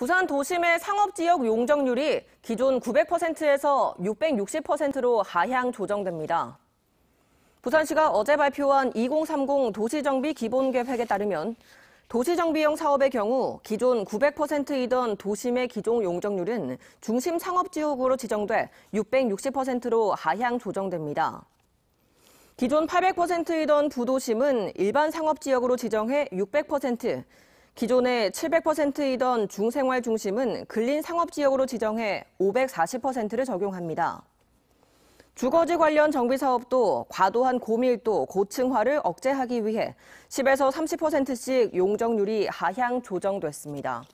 부산 도심의 상업지역 용적률이 기존 900%에서 660%로 하향 조정됩니다. 부산시가 어제 발표한 2030 도시정비 기본계획에 따르면 도시정비용 사업의 경우 기존 900%이던 도심의 기존 용적률은 중심 상업지역으로 지정돼 660%로 하향 조정됩니다. 기존 800%이던 부도심은 일반 상업지역으로 지정해 600%, 기존에 700%이던 중생활 중심은 근린 상업 지역으로 지정해 540%를 적용합니다. 주거지 관련 정비 사업도 과도한 고밀도, 고층화를 억제하기 위해 10에서 30%씩 용적률이 하향 조정됐습니다.